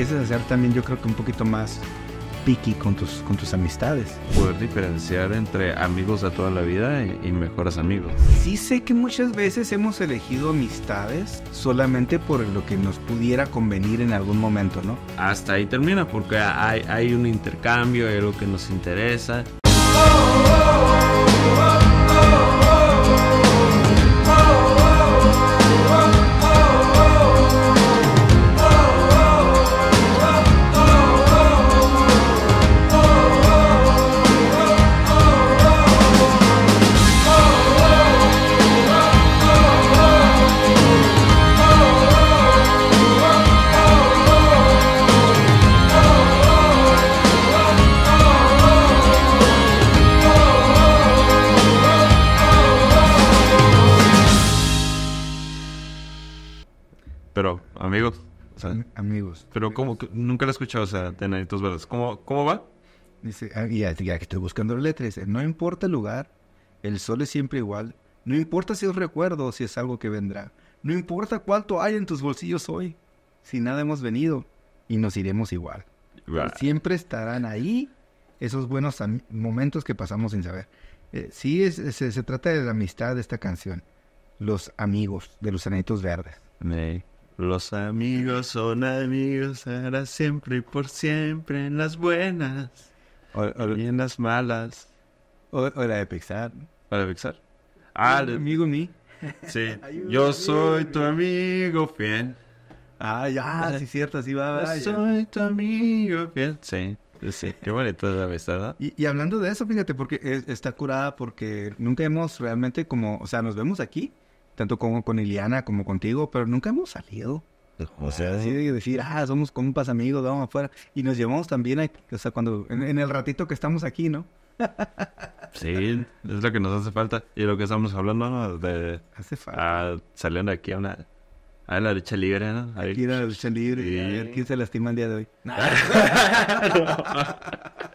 empieces a ser también yo creo que un poquito más picky con tus, con tus amistades. Poder diferenciar entre amigos de toda la vida y, mejores amigos. Sí sé que muchas veces hemos elegido amistades solamente por lo que nos pudiera convenir en algún momento, ¿no? Hasta ahí termina porque hay, hay un intercambio, hay algo que nos interesa. pero como nunca la he escuchado, o sea, de Enanitos Verdes. ¿Cómo, va? Dice, ah, ya, que estoy buscando letras, no importa el lugar, el sol es siempre igual, no importa si es recuerdo o si es algo que vendrá, no importa cuánto hay en tus bolsillos hoy, si nada hemos venido y nos iremos igual. Siempre estarán ahí esos buenos momentos que pasamos sin saber. Eh, sí, se, trata de la amistad de esta canción, los amigos de los Enanitos Verdes. Los amigos son amigos, ahora siempre y por siempre, en las buenas o, y en las malas. O, de Pixar. ¿La de Pixar? Ah, amigo mí. Sí. Yo soy tu amigo fiel. Ah, ya, ah, sí, cierto, así va. Yo soy tu amigo fiel. Sí. Sí, qué toda la amistad, y, hablando de eso, fíjate, porque está curada, porque nunca hemos realmente como, o sea, nos vemos aquí, tanto con Iliana como contigo, pero nunca hemos salido. Pues, o sea, así de decir, ah, somos compas, amigos, vamos afuera. Y nos llevamos también, a, o sea, cuando, en, el ratito que estamos aquí, ¿no? sí, es lo que nos hace falta. Y lo que estamos hablando, ¿no? De, hace ah, falta. saliendo aquí a una... A la lucha libre, ¿no? aquí la lucha libre. quién se lastima el día de hoy.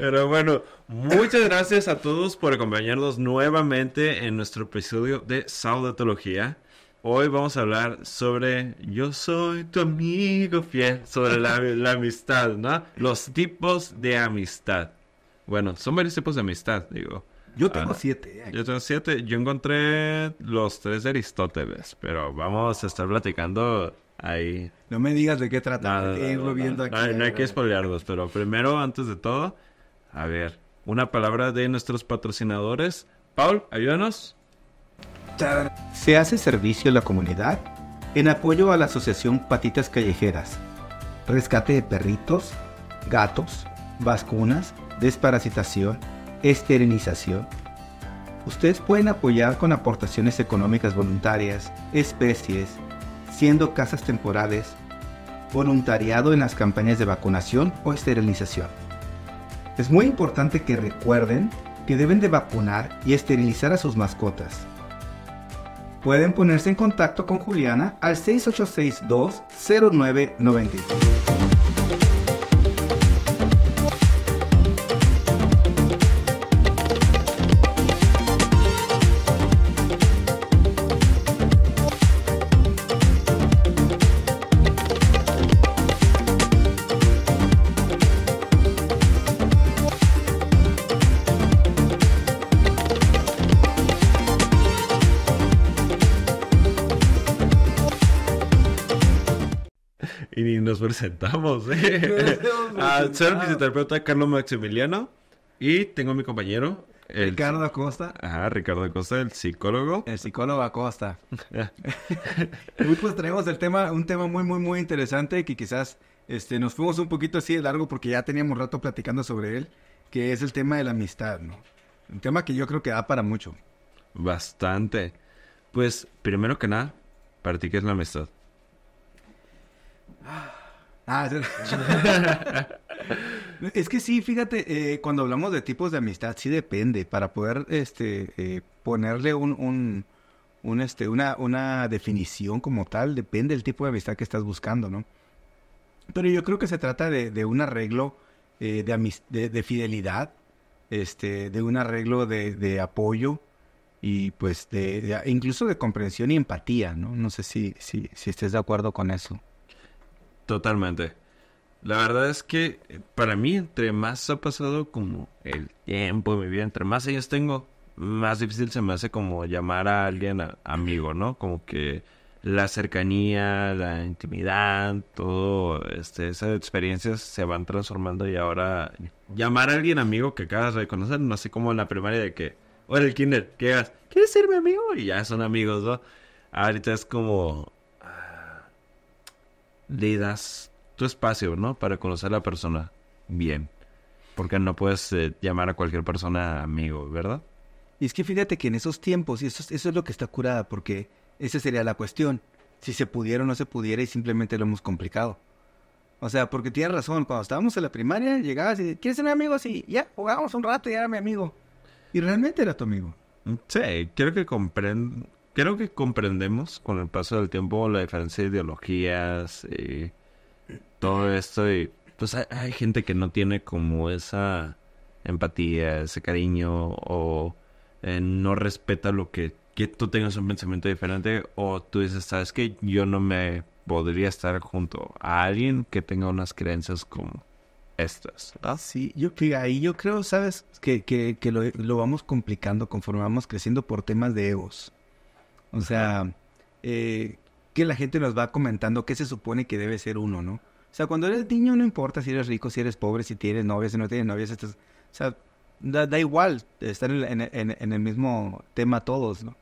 Pero bueno, muchas gracias a todos por acompañarnos nuevamente en nuestro episodio de Saudatología. Hoy vamos a hablar sobre Yo soy tu amigo fiel, sobre la, amistad, ¿no? Los tipos de amistad. Bueno, son varios tipos de amistad, digo. Yo tengo ah, siete. Eh. Yo tengo siete. Yo encontré los tres de Aristóteles, pero vamos a estar platicando ahí. No me digas de qué trata. irlo viendo no, no, hay que spoilearlos, pero primero, antes de todo, a ver, una palabra de nuestros patrocinadores. Paul, ayúdanos. Se hace servicio a la comunidad en apoyo a la Asociación Patitas Callejeras, rescate de perritos, gatos, vacunas, desparasitación, esterilización. Ustedes pueden apoyar con aportaciones económicas voluntarias, especies, siendo casas temporales, voluntariado en las campañas de vacunación o esterilización. Es muy importante que recuerden que deben de vacunar y esterilizar a sus mascotas. Pueden ponerse en contacto con Juliana al 6862 presentamos. ¿eh? ah, soy el fisioterapeuta Carlos Maximiliano y tengo a mi compañero. Ricardo Acosta. Ajá, ah, Ricardo Acosta, el psicólogo. El psicólogo Acosta. Ah. pues traemos el tema, un tema muy, muy, muy interesante que quizás este, nos fuimos un poquito así de largo porque ya teníamos rato platicando sobre él, que es el tema de la amistad, ¿no? Un tema que yo creo que da para mucho. Bastante. Pues, primero que nada, ¿para ti qué es la amistad? Ah, Ah, es que sí, fíjate, eh, cuando hablamos de tipos de amistad, sí depende. Para poder este, eh, ponerle un, un, este, una, una definición como tal, depende del tipo de amistad que estás buscando, ¿no? Pero yo creo que se trata de, un arreglo eh, de, fidelidad, este, de un arreglo de, apoyo y pues de, incluso de comprensión y empatía, ¿no? No sé si, si estés de acuerdo con eso. Totalmente. La verdad es que eh, para mí, entre más ha pasado como el tiempo de mi vida, entre más años tengo, más difícil se me hace como llamar a alguien amigo, ¿no? Como que la cercanía, la intimidad, todo, este, esas experiencias se van transformando y ahora llamar a alguien amigo que acabas de conocer, no sé cómo en la primaria de que, o el kinder, que hagas, ¿quieres ser mi amigo? Y ya son amigos, ¿no? Ahorita es como, le das tu espacio, ¿no? Para conocer a la persona bien. Porque no puedes eh, llamar a cualquier persona amigo, ¿verdad? Y es que fíjate que en esos tiempos, y eso, eso es lo que está curada, porque esa sería la cuestión. Si se pudiera o no se pudiera y simplemente lo hemos complicado. O sea, porque tienes razón, cuando estábamos en la primaria, llegabas y ¿quieres ser mi amigo? Sí, ya, jugábamos un rato y era mi amigo. Y realmente era tu amigo. Sí, creo que comprendo creo que comprendemos con el paso del tiempo la diferencia de ideologías, y eh, todo esto. Y pues hay, gente que no tiene como esa empatía, ese cariño, o eh, no respeta lo que, que tú tengas un pensamiento diferente, o tú dices, sabes que yo no me podría estar junto a alguien que tenga unas creencias como estas. Ah, sí, yo, ahí yo creo, sabes, que, que, lo, vamos complicando conforme vamos creciendo por temas de egos. O sea, eh, que la gente nos va comentando qué se supone que debe ser uno, ¿no? O sea, cuando eres niño no importa si eres rico, si eres pobre, si tienes novias, si no tienes novias, estás, o sea, da, igual, estar en, el mismo tema todos, ¿no?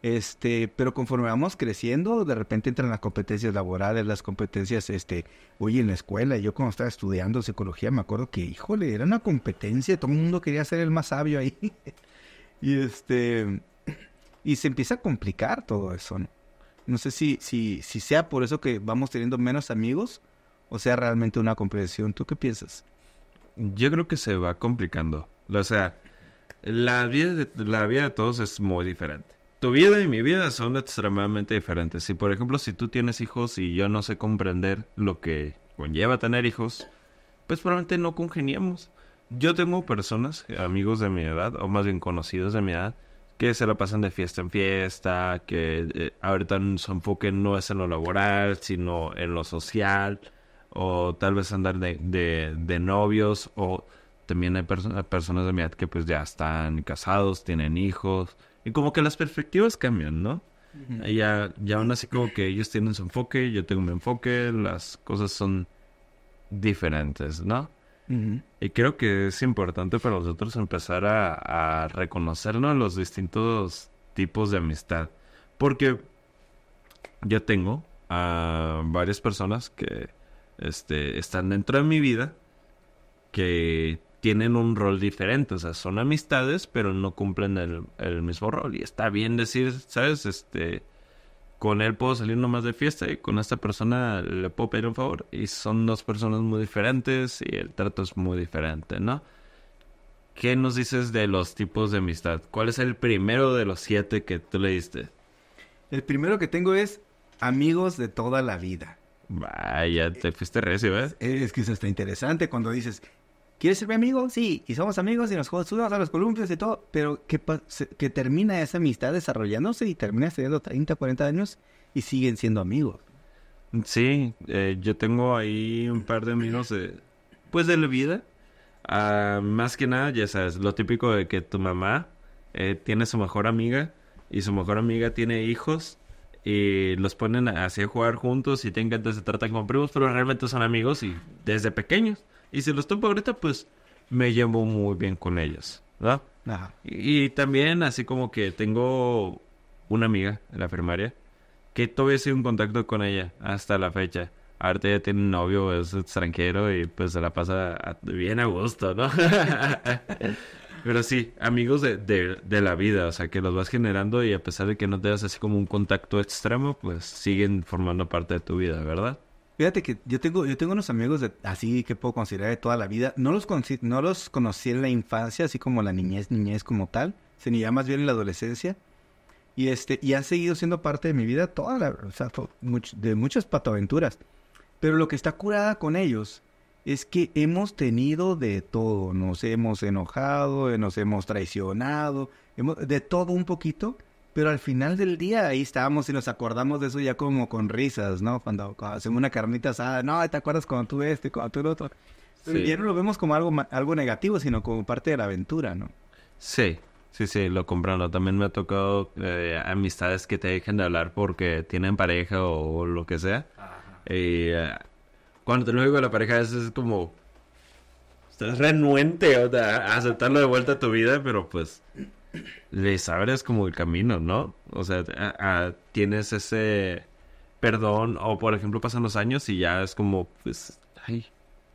Este, pero conforme vamos creciendo, de repente entran las competencias laborales, las competencias, este, oye, en la escuela, yo cuando estaba estudiando psicología, me acuerdo que, híjole, era una competencia, todo el mundo quería ser el más sabio ahí. y este, y se empieza a complicar todo eso, ¿no? No sé si, sea por eso que vamos teniendo menos amigos o sea realmente una comprensión. ¿Tú qué piensas? Yo creo que se va complicando. O sea, la vida de, la vida de todos es muy diferente. Tu vida y mi vida son extremadamente diferentes. Si, por ejemplo, si tú tienes hijos y yo no sé comprender lo que conlleva tener hijos, pues probablemente no congeniamos. Yo tengo personas, amigos de mi edad, o más bien conocidos de mi edad, que se la pasan de fiesta en fiesta, que eh, ahorita su enfoque no es en lo laboral, sino en lo social, o tal vez andar de, de, novios, o también hay personas de mi edad que pues ya están casados, tienen hijos, y como que las perspectivas cambian, ¿no? Ya, ya aún así como que ellos tienen su enfoque, yo tengo mi enfoque, las cosas son diferentes, ¿no? Y creo que es importante para nosotros empezar a, reconocer, reconocernos los distintos tipos de amistad. Porque yo tengo a varias personas que este, están dentro de mi vida que tienen un rol diferente, o sea, son amistades, pero no cumplen el, el mismo rol. Y está bien decir, ¿sabes? Este, con él puedo salir nomás de fiesta y con esta persona le puedo pedir un favor. Y son dos personas muy diferentes y el trato es muy diferente, ¿no? ¿Qué nos dices de los tipos de amistad? ¿Cuál es el primero de los siete que tú le diste? El primero que tengo es amigos de toda la vida. Vaya, te fuiste recio, ¿eh? Es, que eso está interesante cuando dices, ¿Quieres ser mi amigo? Sí, y somos amigos y nos subimos a los columpios y todo, pero que, que termina esa amistad desarrollándose y termina teniendo 30, 40 años y siguen siendo amigos. Sí, eh, yo tengo ahí un par de amigos de, pues de la vida. Ah, más que nada, ya sabes, lo típico de que tu mamá eh, tiene su mejor amiga y su mejor amiga tiene hijos y los ponen así a jugar juntos y tengan se tratan como primos, pero realmente son amigos y desde pequeños y si los topo ahorita, pues me llevo muy bien con ellas, ¿verdad? Ajá. Y, también así como que tengo una amiga en la firmaria, que todavía sigo un contacto con ella hasta la fecha. Ahorita ya tiene un novio, es extranjero y pues se la pasa bien a gusto, ¿no? Pero sí, amigos de, de, la vida, o sea, que los vas generando y a pesar de que no te das así como un contacto extremo, pues siguen formando parte de tu vida, ¿verdad? Fíjate que yo tengo, yo tengo unos amigos de, así que puedo considerar de toda la vida. No los, no los conocí en la infancia, así como la niñez, niñez como tal, se niña más bien en la adolescencia. Y este, y ha seguido siendo parte de mi vida toda la, o sea, de muchas patoaventuras. Pero lo que está curada con ellos es que hemos tenido de todo. Nos hemos enojado, nos hemos traicionado, de todo un poquito pero al final del día ahí estábamos y nos acordamos de eso ya como con risas, ¿no? Cuando, hacemos una carnita asada, no, ¿te acuerdas cuando tú este, cuando tú el otro? Sí. Ya no lo vemos como algo, algo negativo, sino como parte de la aventura, ¿no? Sí, sí, sí, lo comprando. También me ha tocado eh, amistades que te dejan de hablar porque tienen pareja o, lo que sea. Y eh, cuando te lo digo a la pareja es, como... Estás renuente a aceptarlo de vuelta a tu vida, pero pues les abres como el camino, ¿no? O sea, tienes ese perdón o, por ejemplo, pasan los años y ya es como, pues, ay,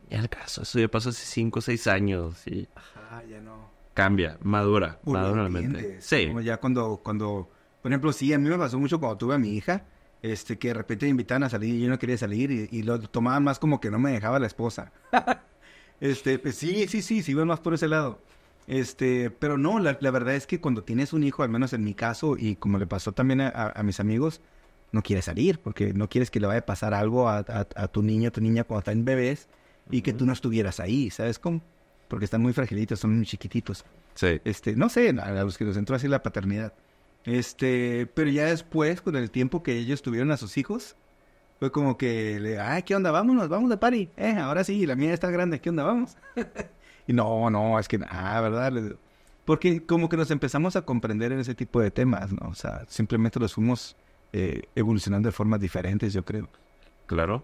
ya el caso, eso ya pasó hace cinco o seis años y... Ajá, ya no. Cambia, madura, madura la Sí. Como ya cuando, cuando, por ejemplo, sí, a mí me pasó mucho cuando tuve a mi hija, este, que de repente me invitaban a salir y yo no quería salir y, lo tomaban más como que no me dejaba la esposa. este, pues sí, sí, sí, sí, iban más por ese lado. Este, pero no, la, verdad es que cuando tienes un hijo, al menos en mi caso, y como le pasó también a, mis amigos, no quieres salir porque no quieres que le vaya a pasar algo a, tu niño, a tu niña cuando están bebés y que tú no estuvieras ahí, ¿sabes cómo? Porque están muy fragilitos, son muy chiquititos. Sí. Este, no sé, a los que nos entró así la paternidad. Este, pero ya después, con el tiempo que ellos tuvieron a sus hijos, fue como que, le, ay, ¿qué onda? Vámonos, vamos de party. Eh, ahora sí, la mía está grande, ¿qué onda? Vamos. Y no, no, es que, ah, ¿verdad? Porque como que nos empezamos a comprender en ese tipo de temas, ¿no? O sea, simplemente los fuimos eh, evolucionando de formas diferentes, yo creo. Claro.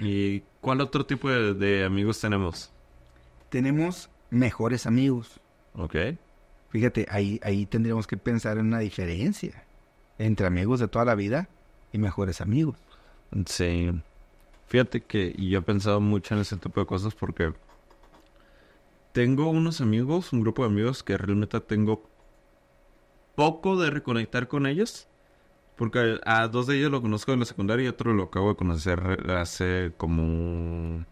¿Y cuál otro tipo de, amigos tenemos? Tenemos mejores amigos. Ok. Fíjate, ahí, ahí tendríamos que pensar en una diferencia entre amigos de toda la vida y mejores amigos. Sí. Fíjate que yo he pensado mucho en ese tipo de cosas porque tengo unos amigos, un grupo de amigos que realmente tengo poco de reconectar con ellos. Porque a dos de ellos lo conozco en la secundaria y otro lo acabo de conocer hace como un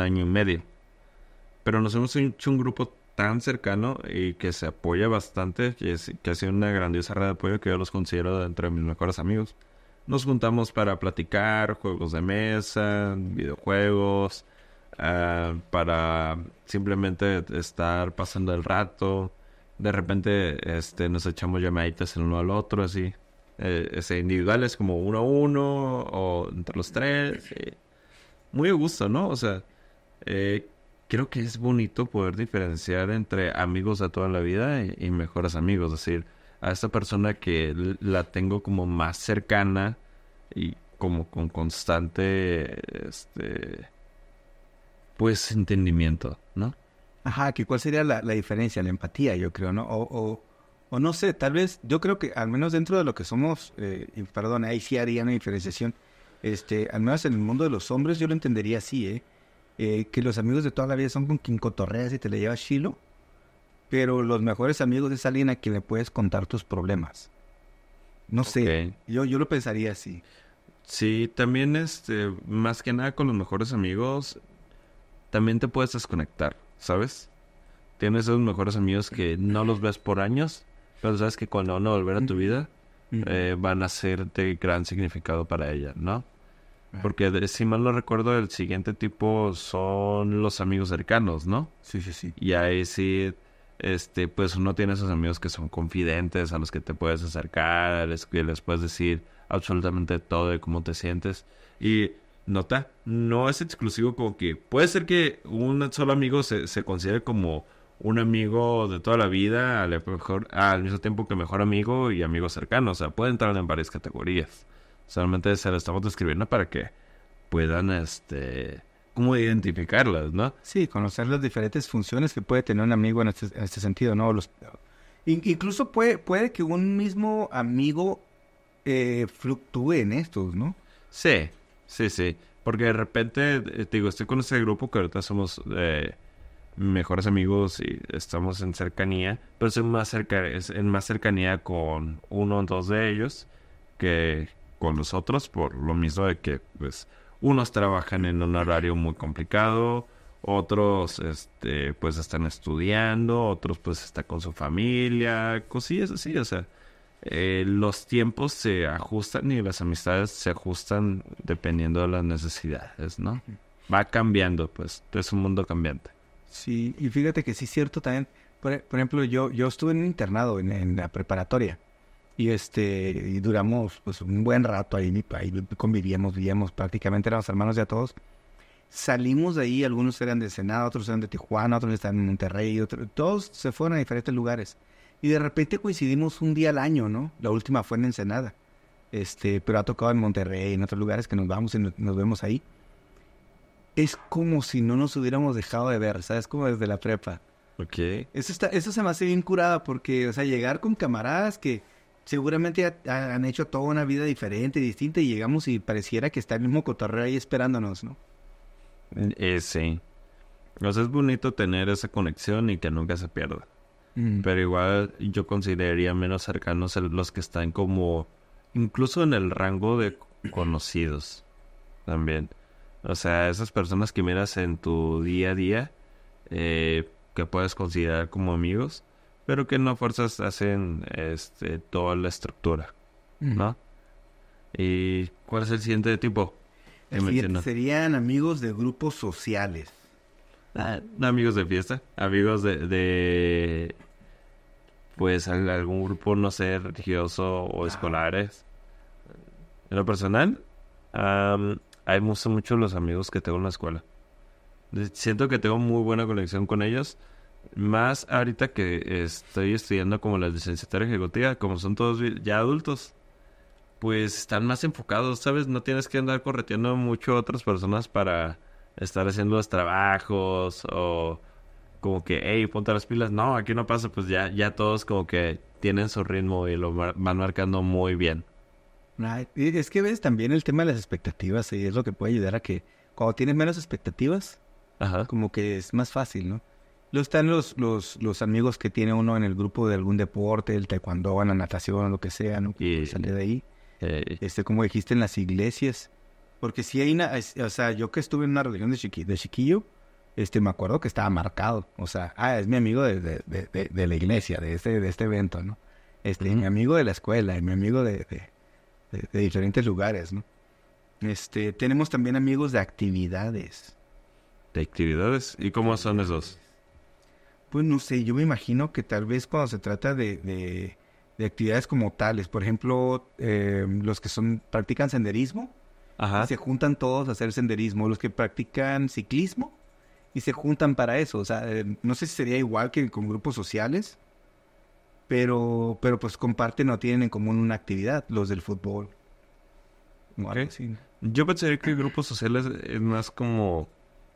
año y medio. Pero nos hemos hecho un grupo tan cercano y que se apoya bastante, que ha sido una grandiosa red de apoyo que yo los considero entre mis mejores amigos. Nos juntamos para platicar, juegos de mesa, videojuegos, eh, para simplemente estar pasando el rato. De repente este, nos echamos llamaditas el uno al otro, así. Eh, es individuales como uno a uno o entre los tres. Muy a gusto, ¿no? O sea, eh, creo que es bonito poder diferenciar entre amigos de toda la vida y, y mejores amigos. Es decir, a esta persona que la tengo como más cercana y como con constante este, pues entendimiento, ¿no? Ajá, que cuál sería la, diferencia, la empatía, yo creo, ¿no? O, no sé, tal vez, yo creo que al menos dentro de lo que somos, eh, perdón, ahí sí haría una diferenciación, este, al menos en el mundo de los hombres yo lo entendería así, ¿eh? ¿eh? que los amigos de toda la vida son con quien cotorreas y te le llevas chilo, pero los mejores amigos es alguien a quien le puedes contar tus problemas. No sé, yo, yo lo pensaría así. Sí, también este, más que nada con los mejores amigos, también te puedes desconectar, ¿sabes? Tienes esos mejores amigos que no los ves por años, pero sabes que cuando van a a tu vida, eh, van a ser de gran significado para ella, ¿no? Ah. Porque si mal no recuerdo, el siguiente tipo son los amigos cercanos, ¿no? Sí, sí, sí. Y ahí sí, este, pues uno tiene esos amigos que son confidentes, a los que te puedes acercar, a que les puedes decir absolutamente todo de cómo te sientes. Y Nota, no es exclusivo como que puede ser que un solo amigo se, se considere como un amigo de toda la vida, al, mejor, al mismo tiempo que mejor amigo y amigo cercano. O sea, puede entrar en varias categorías. Solamente se lo estamos describiendo para que puedan, este, cómo identificarlas, ¿no? Sí, conocer las diferentes funciones que puede tener un amigo en este, este sentido, ¿no? incluso puede, puede que un mismo amigo eh, fluctúe en estos, ¿no? Sí, Sí, sí. Porque de repente, eh, digo, estoy con ese grupo que ahorita somos eh, mejores amigos y estamos en cercanía, pero estoy más cerca, en más cercanía con uno o dos de ellos que con los otros, por lo mismo de que, pues, unos trabajan en un horario muy complicado, otros este pues están estudiando, otros pues están con su familia, es así, o sea, eh, los tiempos se ajustan y las amistades se ajustan dependiendo de las necesidades, ¿no? Va cambiando, pues es un mundo cambiante. Sí, y fíjate que sí es cierto también. Por, ejemplo, yo, yo estuve en un internado en, la preparatoria y este y duramos pues un buen rato ahí, ahí convivíamos, vivíamos, prácticamente éramos hermanos ya todos. Salimos de ahí, algunos eran de Senado, otros eran de Tijuana, otros estaban en Monterrey, todos se fueron a diferentes lugares y de repente coincidimos un día al año, ¿no? La última fue en Ensenada. Este, pero ha tocado en Monterrey, en otros lugares que nos vamos y nos vemos ahí. Es como si no nos hubiéramos dejado de ver, ¿sabes? Como desde la prepa. Ok. Eso, está, eso se me hace bien curada porque, o sea, llegar con camaradas que seguramente han hecho toda una vida diferente, distinta, y llegamos y pareciera que está el mismo cotorreo ahí esperándonos, ¿no? Eh, eh, sí. O sea, es bonito tener esa conexión y que nunca se pierda. Mm. Pero igual yo consideraría menos cercanos los que están como incluso en el rango de conocidos también. O sea, esas personas que miras en tu día a día, eh, que puedes considerar como amigos, pero que no fuerzas hacen este, toda la estructura, mm. ¿no? ¿Y cuál es el siguiente tipo? El serían amigos de grupos sociales. Ah, amigos de fiesta, amigos de pues algún grupo, no sé, religioso o escolares. En lo personal, hay muchos, muchos me mucho los amigos que tengo en la escuela. Siento que tengo muy buena conexión con ellos. Más ahorita que estoy estudiando como la licenciatura ejecutiva, como son todos ya adultos, pues están más enfocados, ¿sabes? No tienes que andar correteando mucho a otras personas para estar haciendo los trabajos o como que, hey, ponte las pilas. No, aquí no pasa, pues ya, ya todos como que tienen su ritmo y lo van marcando muy bien. es que ves también el tema de las expectativas y es lo que puede ayudar a que cuando tienes menos expectativas, como que es más fácil, ¿no? Luego están los, los, amigos que tiene uno en el grupo de algún deporte, el taekwondo, la natación, lo que sea, ¿no? Y, sale de ahí. Eh, este, como dijiste, en las iglesias. Porque si hay una, o sea, yo que estuve en una religión de chiquillo, este, me acuerdo que estaba marcado. O sea, ah, es mi amigo de, de, de, la iglesia, de este, de este evento, ¿no? Este, mi amigo de la escuela, mi amigo de, diferentes lugares, ¿no? Este, tenemos también amigos de actividades. ¿De actividades? ¿Y cómo son esos? Pues no sé, yo me imagino que tal vez cuando se trata de, actividades como tales, por ejemplo, em, los que son practican senderismo, Ajá. se juntan todos a hacer senderismo, los que practican ciclismo, y se juntan para eso. O sea, eh, no sé si sería igual que con grupos sociales, pero, pero pues comparten o tienen en común una actividad, los del fútbol. Okay. Yo pensaría que grupos sociales es más como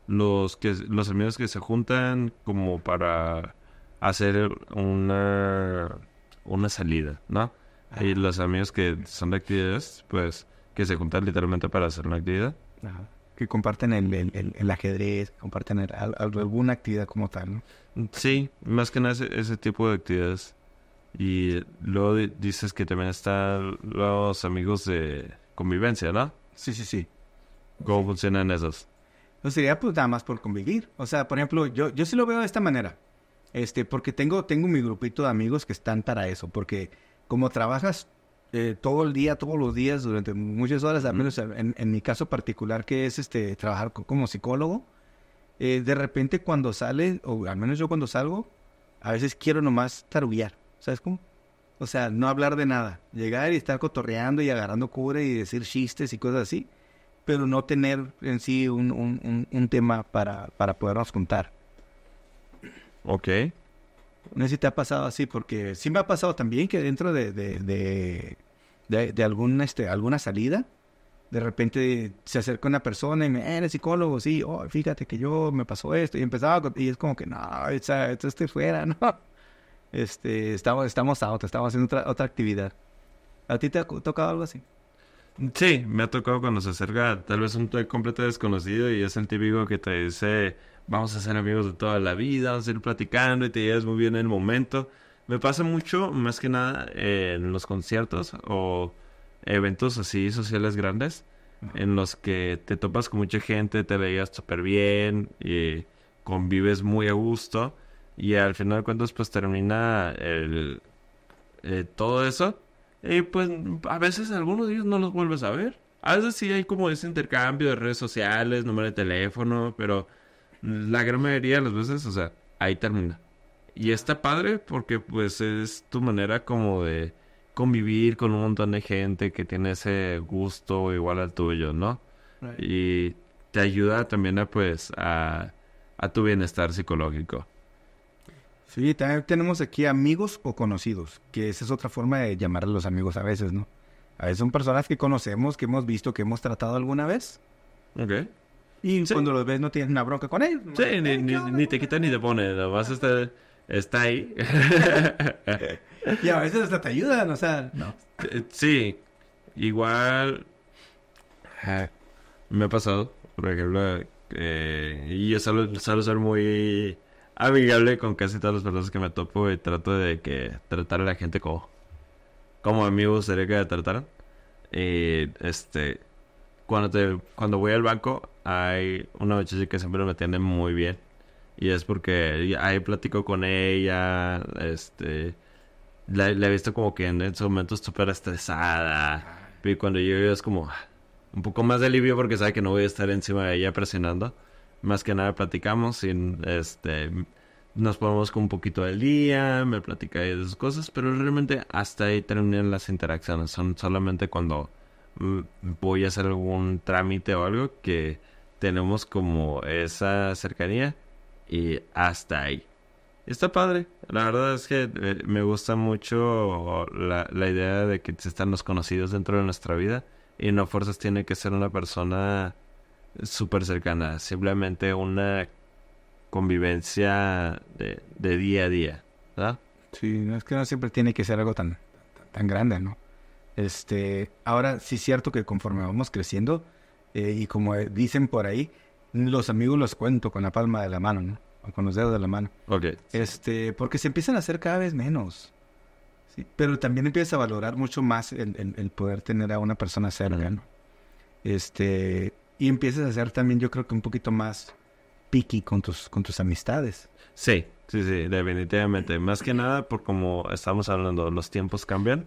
los que los amigos que se juntan como para hacer una una salida, ¿no? Hay ah. los amigos que son de actividades, pues que se juntan literalmente para hacer una actividad. Ajá que comparten el, ajedrez, comparten alguna actividad como tal. ¿no? Sí, más que nada ese, tipo de actividades. Y luego dices que también están los amigos de convivencia, ¿no? Sí, sí, sí. ¿Cómo funcionan esos? No sería pues nada más por convivir. O sea, por ejemplo, yo, yo sí lo veo de esta manera. Este, porque tengo, tengo mi grupito de amigos que están para eso. Porque como trabajas eh, todo el día, todos los días, durante muchas horas, al menos en, mi caso particular, que es este, trabajar como psicólogo, eh, de repente cuando sale, o al menos yo cuando salgo, a veces quiero nomás tarubiar, ¿sabes cómo? O sea, no hablar de nada, llegar y estar cotorreando y agarrando cubre y decir chistes y cosas así, pero no tener en sí un, un, un, tema para, para podernos contar. Ok. No sé si te ha pasado así, porque sí me ha pasado también que dentro de, de, de, de, de algún, este, alguna salida, de repente se acerca una persona y me, eh, eres psicólogo, sí, oh, fíjate que yo me pasó esto, y empezaba, y es como que, no, esto estoy fuera, no, este, estamos, estamos out, estamos haciendo otra, otra actividad. ¿A ti te ha tocado algo así? Sí, me ha tocado cuando se acerca tal vez un completo desconocido y es el típico que te dice, vamos a ser amigos de toda la vida, vamos a ir platicando y te llevas muy bien en el momento. Me pasa mucho, más que nada, eh, en los conciertos o eventos así sociales grandes, en los que te topas con mucha gente, te veías súper bien y convives muy a gusto. Y al final de cuentas, pues termina el, eh, todo eso. Y pues a veces algunos de ellos no los vuelves a ver. A veces sí hay como ese intercambio de redes sociales, número de teléfono, pero la gran mayoría de las veces, o sea, ahí termina. Y está padre porque pues es tu manera como de convivir con un montón de gente que tiene ese gusto igual al tuyo, ¿no? Y te ayuda también a pues a, tu bienestar psicológico. Sí, también tenemos aquí amigos o conocidos, que esa es otra forma de llamar a los amigos a veces, ¿no? A veces son personas que conocemos, que hemos visto, que hemos tratado alguna vez. Ok. Y cuando los ves no tienes una bronca con él. Sí, ni, eh, te quita ni te pone, nomás está, está ahí. y a veces hasta te ayudan, o sea. No. Sí, igual ah, me ha pasado, por ejemplo, y yo suelo, ser muy amigable con casi todas las personas que me topo y trato de que tratar a la gente como, como a mí que me trataran. Y este, cuando, te, cuando voy al banco, hay una muchacha que siempre me atiende muy bien. Y es porque ahí platico con ella, este... La, he visto como que en momento momentos súper estresada. Y cuando yo es como un poco más de alivio porque sabe que no voy a estar encima de ella presionando. Más que nada platicamos y este, nos ponemos con un poquito del día, me platica de cosas, pero realmente hasta ahí terminan las interacciones. Son solamente cuando mm, voy a hacer algún trámite o algo que tenemos como esa cercanía y hasta ahí. Está padre, la verdad es que eh, me gusta mucho la, idea de que están los conocidos dentro de nuestra vida y no fuerzas tiene que ser una persona súper cercana, simplemente una convivencia de, día a día, ¿verdad? Sí, no, es que no siempre tiene que ser algo tan, tan, grande, ¿no? Este, ahora sí es cierto que conforme vamos creciendo, eh, y como eh, dicen por ahí, los amigos los cuento con la palma de la mano, ¿no? O con los dedos de la mano. Este, porque se empiezan a hacer cada vez menos. ¿sí? Pero también empiezas a valorar mucho más el, poder tener a una persona cerca, ¿no? Este, y empiezas a ser también, yo creo que un poquito más picky con tus, con tus amistades. Sí, sí, sí, definitivamente. Más que nada, por como estamos hablando, los tiempos cambian,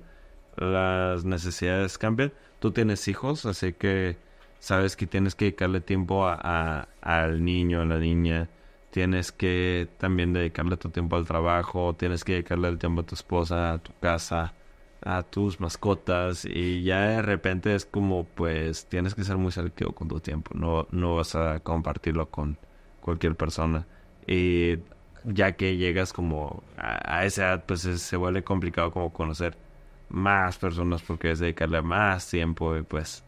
las necesidades cambian. Tú tienes hijos, así que sabes que tienes que dedicarle tiempo a, al niño, a la niña, tienes que también dedicarle tu tiempo al trabajo, tienes que dedicarle el tiempo a tu esposa, a tu casa, a tus mascotas y ya de repente es como pues tienes que ser muy selectivo con tu tiempo, no, no vas a compartirlo con cualquier persona y ya que llegas como a, esa edad pues se vuelve complicado como conocer más personas porque es dedicarle más tiempo y pues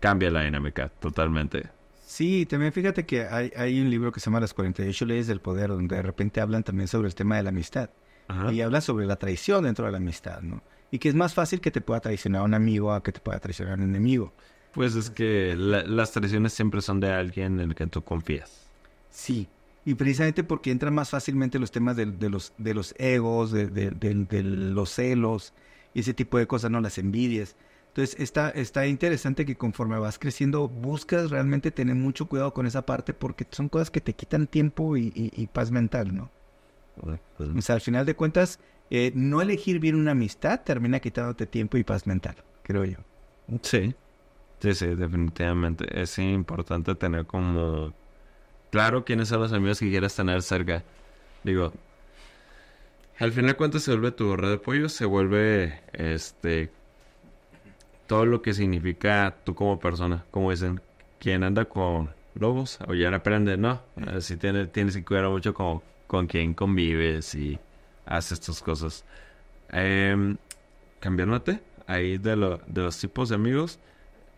cambia la dinámica totalmente. Sí, también fíjate que hay, hay, un libro que se llama Las 48 leyes del poder, donde de repente hablan también sobre el tema de la amistad. Y habla sobre la traición dentro de la amistad, ¿no? Y que es más fácil que te pueda traicionar un amigo a que te pueda traicionar un enemigo. Pues es que las traiciones siempre son de alguien en el que tú confías. Sí, y precisamente porque entran más fácilmente los temas de, los, de los egos, de, de los celos y ese tipo de cosas, ¿no? Las envidias. Entonces está, está interesante que conforme vas creciendo buscas realmente tener mucho cuidado con esa parte porque son cosas que te quitan tiempo y, paz mental, ¿no? Pues o sea, al final de cuentas, eh, no elegir bien una amistad termina quitándote tiempo y paz mental, creo yo. Sí, sí, sí, definitivamente. Es importante tener como claro quiénes son los amigos que quieras tener cerca. Digo, al final de cuentas se vuelve tu red de apoyo, se vuelve este todo lo que significa tú como persona. Como dicen, quien anda con lobos, o ya aprende, no. Así tienes, tienes que cuidar mucho con, con quién convives y haces estas cosas. Em, cambiándote ahí de, de los tipos de amigos,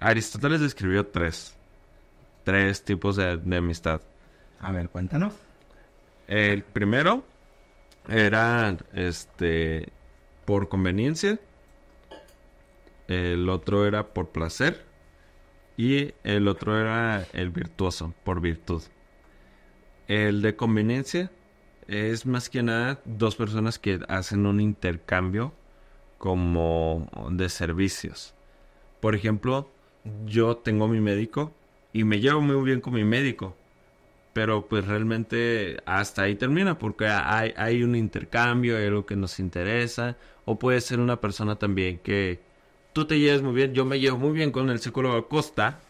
Aristóteles describió tres. Tres tipos de, de amistad. A ver, cuéntanos. El primero era este por conveniencia el otro era por placer y el otro era el virtuoso, por virtud. El de conveniencia es más que nada dos personas que hacen un intercambio como de servicios. Por ejemplo, yo tengo mi médico y me llevo muy bien con mi médico, pero pues realmente hasta ahí termina porque hay, hay un intercambio, hay algo que nos interesa, o puede ser una persona también que tú te llevas muy bien, yo me llevo muy bien con el psicólogo Acosta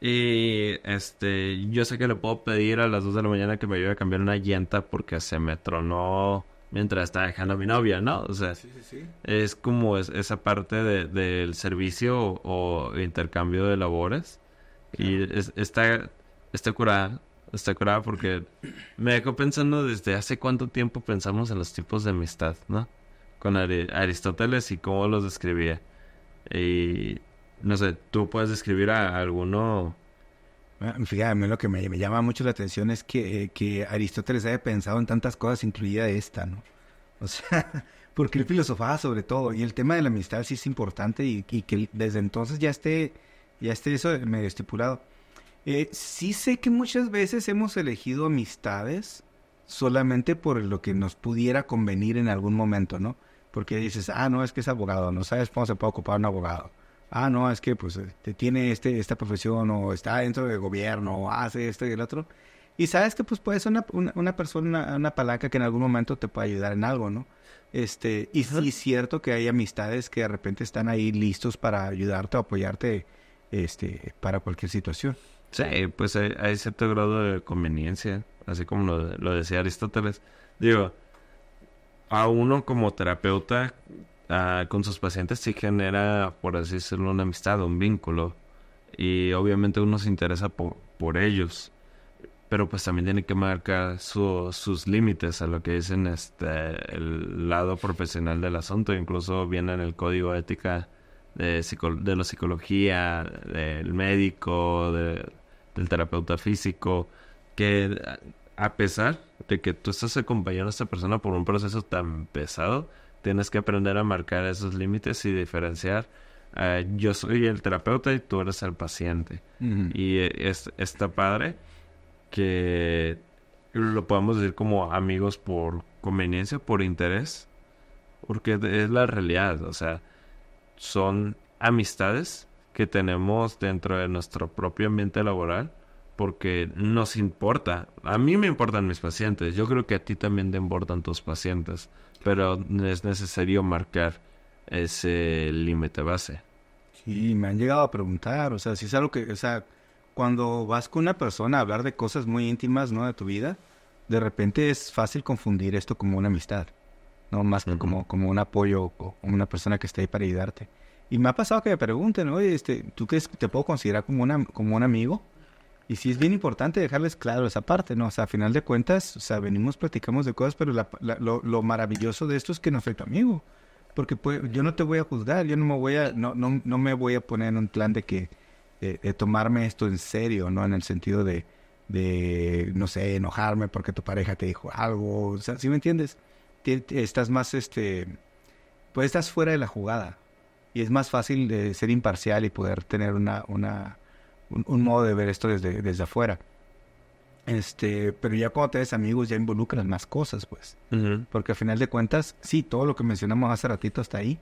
Y este, yo sé que le puedo pedir a las 2 de la mañana que me ayude a cambiar una llanta porque se me tronó mientras estaba dejando a mi novia, ¿no? O sea, es como esa parte de, del servicio o, intercambio de labores. Y está, está curada, está curada porque me dejó pensando desde hace cuánto tiempo pensamos en los tipos de amistad, ¿no? Con Aristóteles y cómo los describía. Y no sé, tú puedes describir a alguno. Ah, fíjate, a lo que me, llama mucho la atención es que, eh, que, Aristóteles haya pensado en tantas cosas, incluida esta, ¿no? O sea, porque él filosofaba sobre todo, y el tema de la amistad sí es importante y, que desde entonces ya esté, ya esté eso medio estipulado. Eh, sí sé que muchas veces hemos elegido amistades solamente por lo que nos pudiera convenir en algún momento, ¿no? porque dices, ah, no, es que es abogado, no sabes cómo se puede ocupar un abogado. Ah, no, es que pues tiene este, esta profesión o está dentro del gobierno o hace esto y el otro. Y sabes que pues puede ser una, una, persona, una, palanca que en algún momento te puede ayudar en algo, ¿no? Este, y sí es cierto que hay amistades que de repente están ahí listos para ayudarte o apoyarte este, para cualquier situación. Sí, pues hay, cierto grado de conveniencia, así como lo, lo decía Aristóteles. Digo, a uno como terapeuta con sus pacientes sí genera, por así decirlo, una amistad, un vínculo. Y obviamente uno se interesa por, ellos. Pero pues también tiene que marcar sus límites a lo que dicen este, el lado profesional del asunto. Incluso viene en el código ética de, de la psicología, del médico, del terapeuta físico, que a pesar de que tú estás acompañando a esta persona por un proceso tan pesado, tienes que aprender a marcar esos límites y diferenciar. Eh, yo soy el terapeuta y tú eres el paciente. Y e, es, está padre que lo podamos decir como amigos por conveniencia, por interés, porque es la realidad. O sea, son amistades que tenemos dentro de nuestro propio ambiente laboral porque nos importa. A mí me importan mis pacientes, yo creo que a ti también te importan tus pacientes, pero es necesario marcar ese límite base. Y me han llegado a preguntar, o sea, si es algo que, o sea, cuando vas con una persona a hablar de cosas muy íntimas, ¿no? De tu vida, de repente es fácil confundir esto como una amistad, ¿no? Más que como, como un apoyo o una persona que esté ahí para ayudarte. Y me ha pasado que me pregunten, oye, este, ¿tú crees que te puedo considerar como, una, como un amigo? Y sí es bien importante dejarles claro esa parte, ¿no? O sea, a final de cuentas, o sea, venimos, platicamos de cosas, pero lo, maravilloso de esto es que no afecta tu amigo. Porque pues, yo no te voy a juzgar, yo no me voy a, no, no, no me voy a poner en un plan de que, de, tomarme esto en serio, ¿no? En el sentido de, de, no sé, enojarme porque tu pareja te dijo algo, o sea, ¿sí me entiendes? Estás más, este, pues estás fuera de la jugada. Y es más fácil de ser imparcial y poder tener una, una un, modo de ver esto desde, desde afuera. Este, pero ya cuando te amigos ya involucras más cosas, pues. Porque al final de cuentas, sí, todo lo que mencionamos hace ratito está ahí.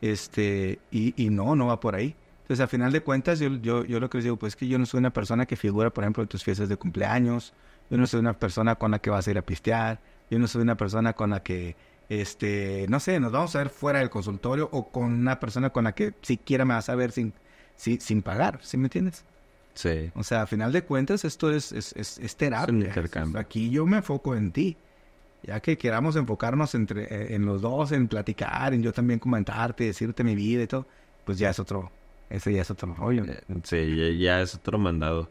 Este, y, no, no va por ahí. Entonces, a final de cuentas, yo, yo, yo lo que les digo, pues es que yo no soy una persona que figura, por ejemplo, en tus fiestas de cumpleaños. Yo no soy una persona con la que vas a ir a pistear. Yo no soy una persona con la que, este, no sé, nos vamos a ver fuera del consultorio o con una persona con la que siquiera me vas a ver sin, sí, sin pagar, ¿sí me entiendes? Sí. O sea, a final de cuentas, esto es, es, es, es Aquí yo me enfoco en ti. Ya que queramos enfocarnos entre, eh, en los dos, en platicar, en yo también comentarte, decirte mi vida y todo, pues ya es otro, ese ya es otro rollo. Eh, sí, ya, es otro mandado.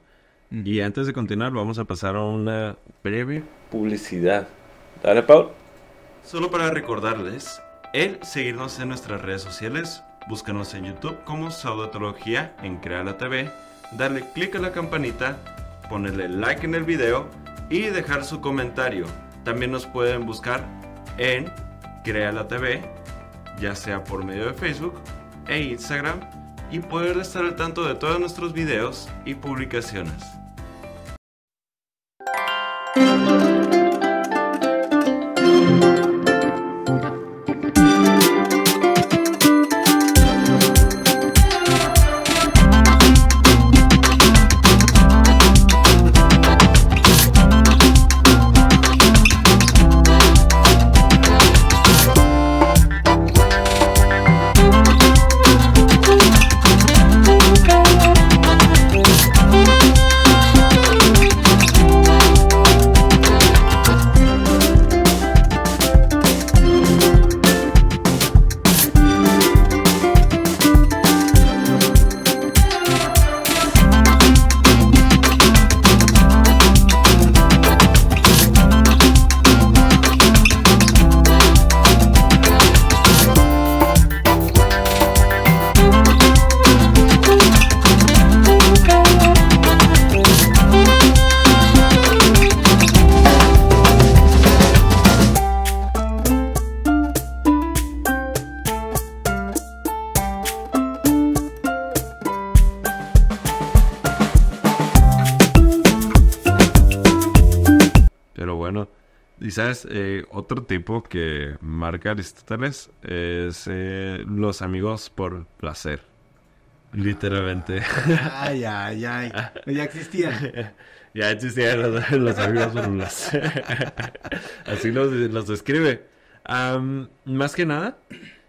Y antes de continuar, vamos a pasar a una breve publicidad. Dale, Paul. Solo para recordarles el seguirnos en nuestras redes sociales, Búscanos en YouTube como Saudatología en Creala TV, darle clic a la campanita, ponerle like en el video y dejar su comentario. También nos pueden buscar en Creala TV, ya sea por medio de Facebook e Instagram, y poder estar al tanto de todos nuestros videos y publicaciones. Eh, otro tipo que marca Aristóteles es eh, los amigos por placer. Literalmente. Ay, ay, ay. Pues ya existían. Ya existían los, amigos por placer. Así los, los describe. más que nada,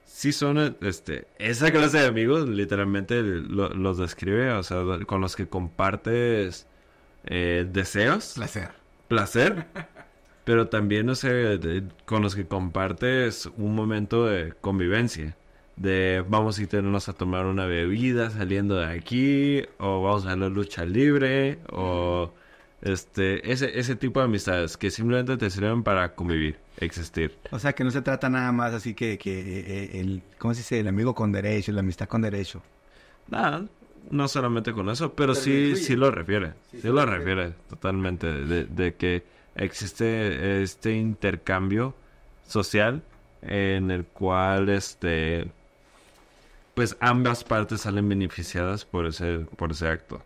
sí son este, esa clase de amigos, literalmente los describe, o sea, con los que compartes eh, deseos. Placer. Placer pero también, no sé, con los que compartes un momento de convivencia. De vamos a irnos a tomar una bebida saliendo de aquí, o vamos a la lucha libre, o este, ese, ese tipo de amistades que simplemente te sirven para convivir, existir. O sea, que no se trata nada más así que, que eh, eh, el, ¿cómo se dice? El amigo con derecho, la amistad con derecho. Nada, no solamente con eso, pero, sí, sí lo refiere, sí, lo refiere, totalmente, de que existe este intercambio social en el cual este pues ambas partes salen beneficiadas por ese por ese acto.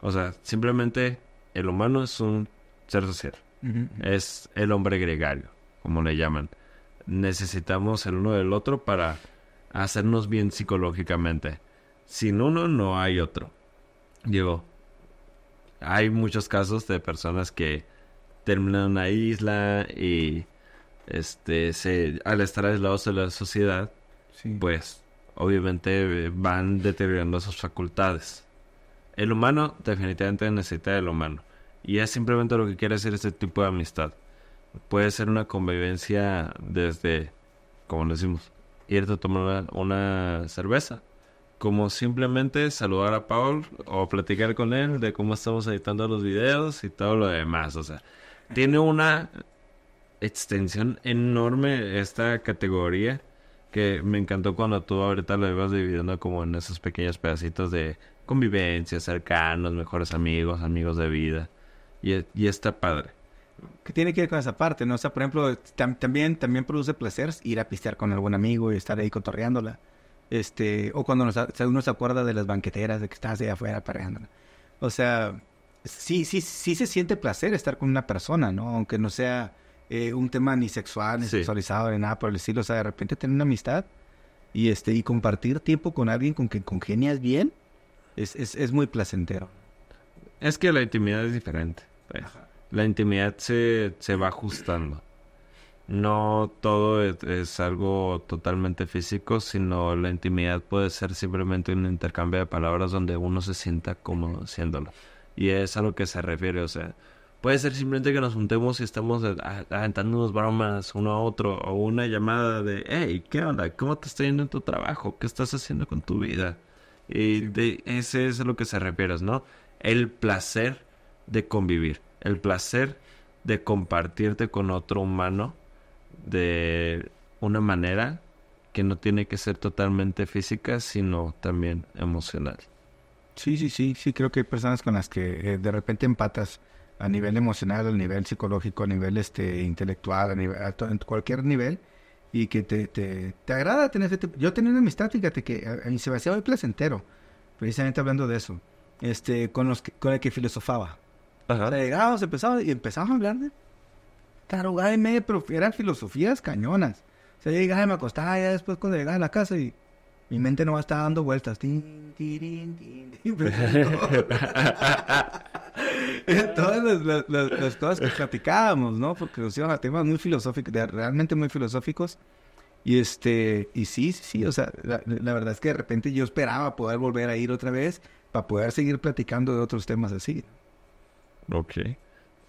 O sea, simplemente el humano es un ser social. Es el hombre gregario, como le llaman. Necesitamos el uno del otro para hacernos bien psicológicamente. Sin uno no hay otro. Digo, hay muchos casos de personas que terminan en una isla y este se, al estar aislados de la sociedad, pues obviamente eh, van deteriorando sus facultades. El humano definitivamente necesita del humano. Y es simplemente lo que quiere hacer este tipo de amistad. Puede ser una convivencia desde, como decimos, irte a tomar una, una cerveza. Como simplemente saludar a Paul o platicar con él de cómo estamos editando los videos y todo lo demás. O sea, tiene una extensión enorme esta categoría que me encantó cuando tú ahorita lo ibas dividiendo como en esos pequeños pedacitos de convivencia, cercanos, mejores amigos, amigos de vida. Y, y está padre. Que tiene que ver con esa parte, ¿no? O sea, por ejemplo, también, produce placer ir a pistear con algún amigo y estar ahí cotorreándola. Este, o cuando uno se acuerda de las banqueteras, de que estás ahí afuera parreándola. O sea, sí, sí, sí se siente placer estar con una persona, ¿no? Aunque no sea eh, un tema ni sexual, ni sexualizado, ni nada por el estilo. O sea, de repente tener una amistad y, este, y compartir tiempo con alguien con quien congenias bien es, es, es muy placentero. Es que la intimidad es diferente. Pues. La intimidad se, se va ajustando. No todo es, algo totalmente físico, sino la intimidad puede ser simplemente un intercambio de palabras donde uno se sienta cómodo haciéndolo. Y es a lo que se refiere, o sea, puede ser simplemente que nos juntemos y estamos unos bromas uno a otro o una llamada de, hey, ¿qué onda? ¿Cómo te está yendo en tu trabajo? ¿Qué estás haciendo con tu vida? Y de, ese es a lo que se refiere, ¿no? El placer de convivir, el placer de compartirte con otro humano de una manera que no tiene que ser totalmente física, sino también emocional. Sí, sí, sí, sí, creo que hay personas con las que eh, de repente empatas a nivel emocional, a nivel psicológico, a nivel este, intelectual, a, nivel, cualquier nivel, y que te, te, te agrada tener ese Yo tenía una amistad, fíjate, que a, mí se me hacía muy placentero, precisamente hablando de eso, este, con, los que, con el que filosofaba. Llegábamos, empezábamos y empezábamos a hablar de claro, y pero eran filosofías cañonas. O sea, yo llegaba y me acostaba, ya después cuando llegaba a la casa y mi mente no va a estar dando vueltas. Todas las, cosas que platicábamos, ¿no? Porque nos iban a temas muy filosóficos, realmente muy filosóficos. Y este, y sí, sí, o sea, la, verdad es que de repente yo esperaba poder volver a ir otra vez para poder seguir platicando de otros temas así. Ok.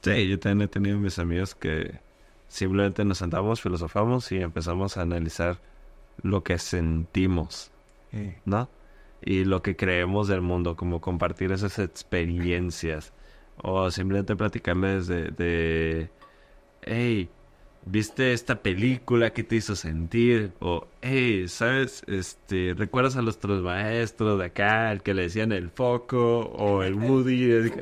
Sí, yo también he tenido mis amigos que simplemente nos sentamos, filosofamos y empezamos a analizar lo que sentimos, ¿no? Y lo que creemos del mundo, como compartir esas experiencias. O simplemente platicarles de, hey, ¿viste esta película que te hizo sentir? O, hey, ¿sabes? Este, ¿recuerdas a los maestros de acá, el que le decían el foco o el moody? sí,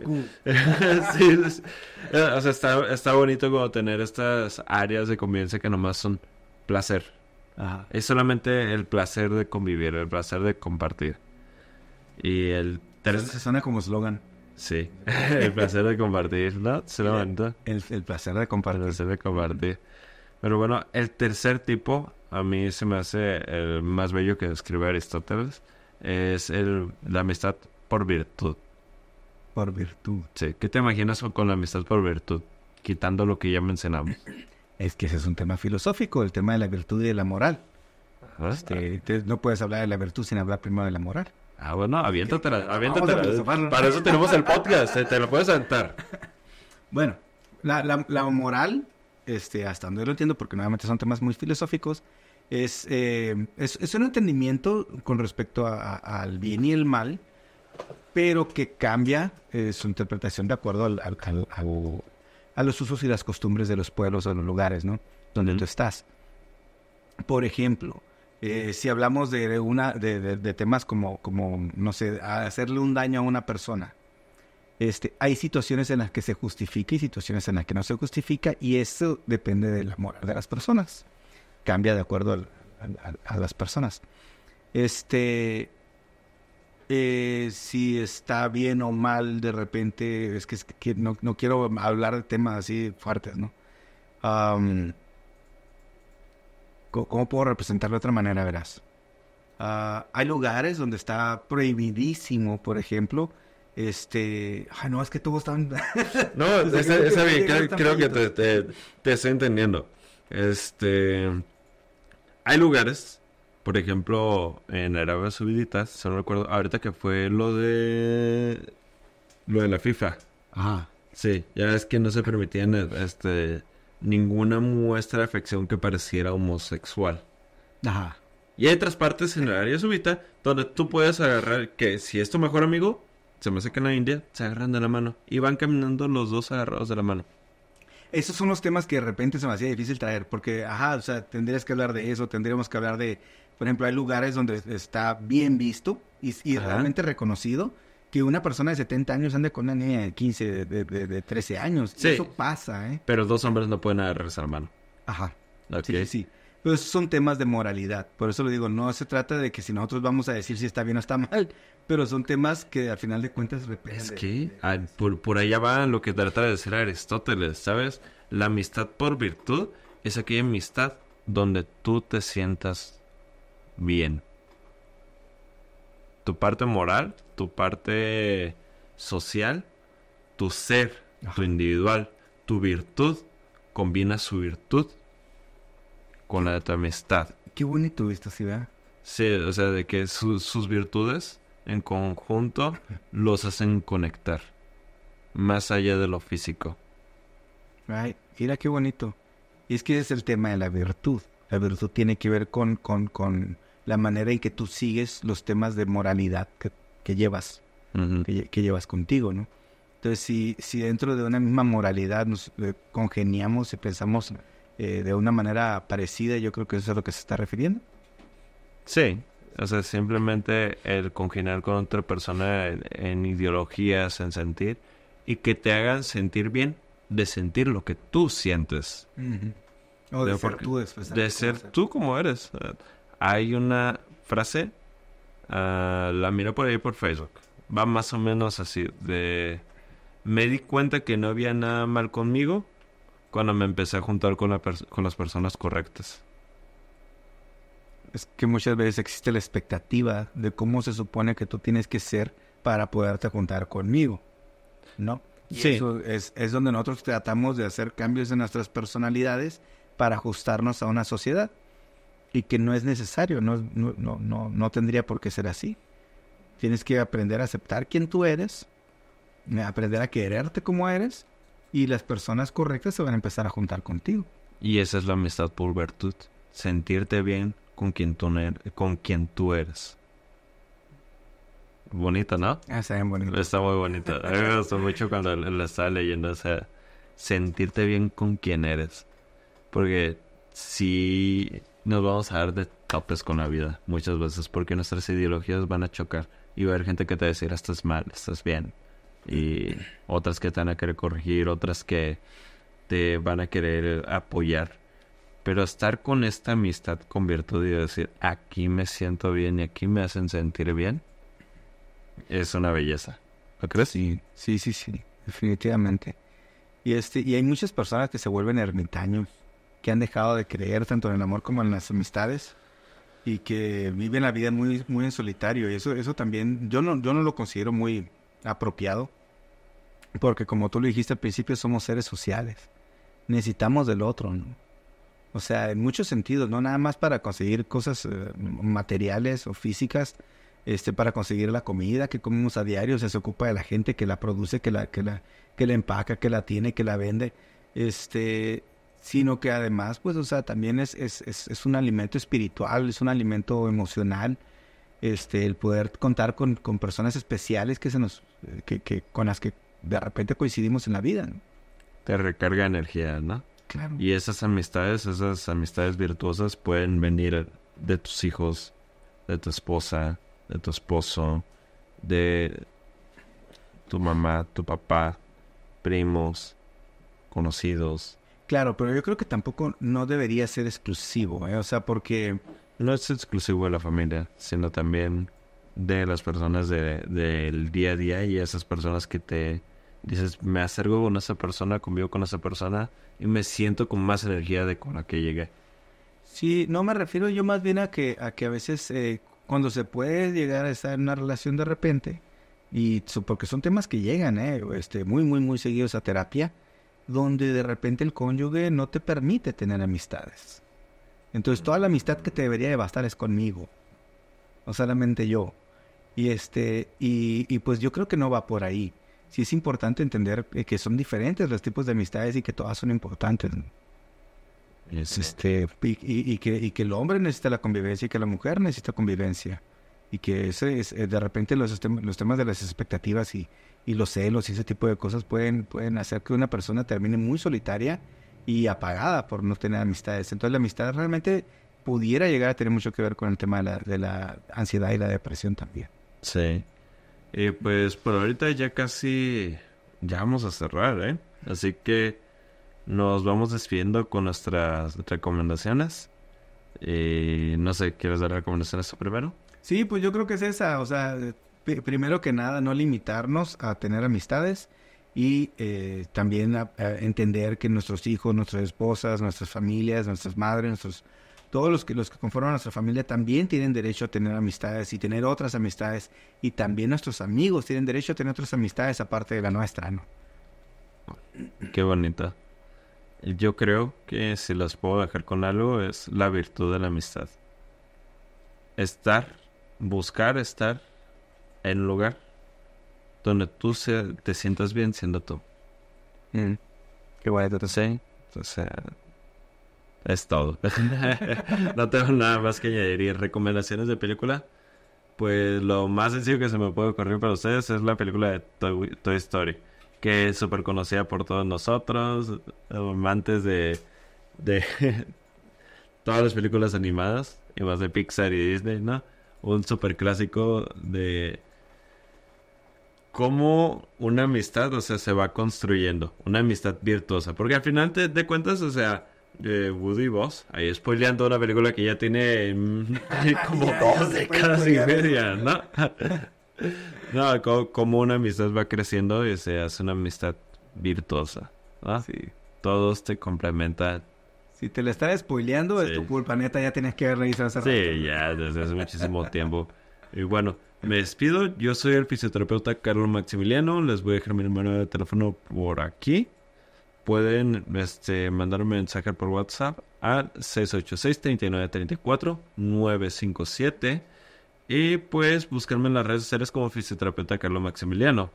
eh, o sea, está, está bonito como tener estas áreas de convivencia que nomás son placer. Es solamente el placer de convivir, el placer de compartir. Y el... Se suena como eslogan. Sí, el placer de compartir, ¿no? Se el, el, placer de compartir. El placer de compartir. Pero bueno, el tercer tipo, a mí se me hace el más bello que describe Aristóteles, es el, la amistad por virtud. Por virtud. Sí, ¿qué te imaginas con la amistad por virtud? Quitando lo que ya mencionamos. es que ese es un tema filosófico, el tema de la virtud y de la moral. Ah, este, no puedes hablar de la virtud sin hablar primero de la moral. Ah, bueno, aviéntatela, aviéntatela. Para eso tenemos el podcast, eh, te, lo puedes aventar. Bueno, la, moral, este, hasta donde yo lo entiendo, porque nuevamente son temas muy filosóficos, es, eh, es, un entendimiento con respecto al bien y el mal, pero que cambia eh, su interpretación de acuerdo al a los usos y las costumbres de los pueblos o los lugares, ¿no? Donde tú estás. Por ejemplo, eh, si hablamos de, una, de, temas como, como, no sé, hacerle un daño a una persona, este, hay situaciones en las que se justifica y situaciones en las que no se justifica y eso depende de la moral de las personas. Cambia de acuerdo a, a las personas. Este, eh, si está bien o mal de repente, es que, no, quiero hablar de temas así fuertes, ¿no? ¿Cómo puedo representarlo de otra manera, verás? Ah, hay lugares donde está prohibidísimo, por ejemplo, este... Ay, no, es que todos están... no, bien, creo, que te, te estoy entendiendo. Este... Hay lugares por ejemplo, en Arabia Saudita, se recuerdo, ahorita que fue lo de. Lo de la FIFA. Ajá. Sí, ya es que no se permitían este, ninguna muestra de afección que pareciera homosexual. Ajá. Y hay otras partes en área subida donde tú puedes agarrar que si es tu mejor amigo, se me hace que en la India se agarran de la mano y van caminando los dos agarrados de la mano. Esos son los temas que de repente se me hacía difícil traer, porque, ajá, o sea, tendrías que hablar de eso, tendríamos que hablar de por ejemplo, hay lugares donde está bien visto y, realmente reconocido que una persona de 70 años ande con una niña de 15, de, 13 años. Eso pasa, ¿eh? Pero dos hombres no pueden rezar mano. Ajá. Sí, sí, Pero esos son temas de moralidad. Por eso lo digo, no se trata de que si nosotros vamos a decir si está bien o está mal, pero son temas que al final de cuentas repelen. Es que ah, por, por, allá va lo que trata de decir Aristóteles, ¿sabes? La amistad por virtud es aquella amistad donde tú te sientas bien. Tu parte moral, tu parte social, tu ser, tu individual, tu virtud, combina su virtud con la de tu amistad. Qué bonito esto, sí, ¿verdad? Sí, o sea, de que sus virtudes en conjunto los hacen conectar, más allá de lo físico. Ay, mira qué bonito. Y es que es el tema de la virtud. La virtud tiene que ver con, con la manera en que tú sigues los temas de moralidad que, llevas, que, llevas contigo, ¿no? Entonces, si, si dentro de una misma moralidad nos eh, congeniamos y pensamos eh, de una manera parecida, yo creo que eso es a lo que se está refiriendo. Sí, o sea, simplemente el congeniar con otra persona en, ideologías, en sentir, y que te hagan sentir bien de sentir lo que tú sientes. O de, tú, De ser tú como eres hay una frase, ah, la miré por ahí por Facebook, va más o menos así, de me di cuenta que no había nada mal conmigo cuando me empecé a juntar con, la con las personas correctas. Es que muchas veces existe la expectativa de cómo se supone que tú tienes que ser para poderte juntar conmigo, ¿no? sí. es, es donde nosotros tratamos de hacer cambios en nuestras personalidades para ajustarnos a una sociedad y que no es necesario, no, no, no, tendría por qué ser así. Tienes que aprender a aceptar quién tú eres, eh, aprender a quererte como eres y las personas correctas se van a empezar a juntar contigo. Y esa es la amistad por virtud, sentirte bien con quien tú, con quien tú eres. Bonita, ¿no? Ah, Está muy bonita. me gustó mucho cuando la estaba leyendo, o sea, sentirte bien con quien eres. Porque si nos vamos a dar de topes con la vida muchas veces porque nuestras ideologías van a chocar y va a haber gente que te va a decir ah, estás mal, estás bien y otras que te van a querer corregir, otras que te van a querer apoyar. Pero estar con esta amistad con virtud y decir aquí me siento bien y aquí me hacen sentir bien es una belleza. ¿Lo crees? Sí, sí, sí, sí, definitivamente. Y, este, y hay muchas personas que se vuelven ermitaños que han dejado de creer tanto en el amor como en las amistades y que viven la vida muy, muy en solitario. Y eso, eso también, yo no, yo no lo considero muy apropiado, porque como tú lo dijiste al principio, somos seres sociales. Necesitamos del otro, ¿no? O sea, en muchos sentidos, no nada más para conseguir cosas eh, materiales o físicas, este, para conseguir la comida que comemos a diario, o sea, se ocupa de la gente que la produce, que la, que la, que la empaca, que la tiene, que la vende. Este, sino que además, pues, o sea, también es, es, un alimento espiritual, es un alimento emocional, este, el poder contar con, personas especiales que se nos, eh, con las que de repente coincidimos en la vida. Te recarga energía, ¿no? Claro. Y esas amistades, esas amistades virtuosas pueden venir de tus hijos, de tu esposa, de tu esposo, de tu mamá, tu papá, primos, conocidos, Claro, pero yo creo que tampoco no debería ser exclusivo, ¿eh? o sea, porque... No es exclusivo de la familia, sino también de las personas del de, día a día y esas personas que te dices, me acerco con esa persona, convivo con esa persona y me siento con más energía de con la que llegué. Sí, no me refiero yo más bien a que a, que a veces eh, cuando se puede llegar a estar en una relación de repente, y porque son temas que llegan, ¿eh? este, muy, muy, muy seguidos a terapia, donde de repente el cónyuge no te permite tener amistades. Entonces toda la amistad que te debería de bastar es conmigo, no solamente yo. Y este, y, pues yo creo que no va por ahí. Sí es importante entender que son diferentes los tipos de amistades y que todas son importantes. Es este, y, y, y, que, y que el hombre necesita la convivencia y que la mujer necesita convivencia. Y que ese es, eh, de repente los, los temas de las expectativas y, y los celos y ese tipo de cosas pueden, pueden hacer que una persona termine muy solitaria y apagada por no tener amistades. Entonces la amistad realmente pudiera llegar a tener mucho que ver con el tema de la, de la ansiedad y la depresión también. Sí. pues por ahorita ya casi ya vamos a cerrar, ¿eh? Así que nos vamos despidiendo con nuestras recomendaciones. no sé, ¿quieres dar recomendaciones primero? Sí, pues yo creo que es esa, o sea, primero que nada, no limitarnos a tener amistades y eh, también a, entender que nuestros hijos, nuestras esposas, nuestras familias, nuestras madres, nuestros, todos los que, los que conforman nuestra familia también tienen derecho a tener amistades y tener otras amistades y también nuestros amigos tienen derecho a tener otras amistades aparte de la nuestra, Qué bonita. Yo creo que si las puedo dejar con algo es la virtud de la amistad. Estar, buscar estar un lugar donde tú te sientas bien siendo tú. Mm. Qué bonito. Te O entonces es todo. no tengo nada más que añadir. recomendaciones de película? Pues lo más sencillo que se me puede ocurrir para ustedes es la película de Toy, Story, que es súper conocida por todos nosotros, amantes de, de todas las películas animadas, y más de Pixar y Disney, ¿no? Un súper clásico de cómo una amistad, o sea, se va construyendo, una amistad virtuosa, porque al final te, das cuentas, o sea, eh, Woody y Boss, ahí spoileando una película que ya tiene mm, como dos décadas y media, ¿no? no, como, una amistad va creciendo y se hace una amistad virtuosa, ¿no? Sí. Todos te complementan. Si te la está spoileando, es tu culpa, neta, ya tienes que haber esa esa Sí, ya, desde hace muchísimo tiempo. Y bueno, me despido. Yo soy el fisioterapeuta Carlos Maximiliano. Les voy a dejar mi número de teléfono por aquí. Pueden este, mandarme un mensaje por WhatsApp al 686-3934-957. Y pues buscarme en las redes sociales como fisioterapeuta Carlos Maximiliano.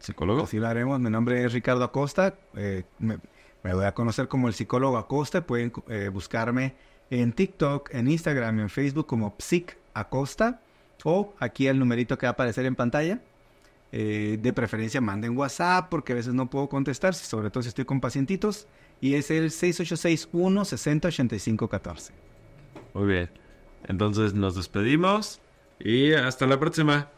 Psicólogo. Así lo haremos. Mi nombre es Ricardo Acosta. Eh, me, voy a conocer como el psicólogo Acosta. Pueden eh, buscarme en TikTok, en Instagram, y en Facebook como Psic Acosta o aquí el numerito que va a aparecer en pantalla. Eh, de preferencia manden WhatsApp porque a veces no puedo contestar, sobre todo si estoy con pacientitos. Y es el 6861 8514 Muy bien. Entonces nos despedimos y hasta la próxima.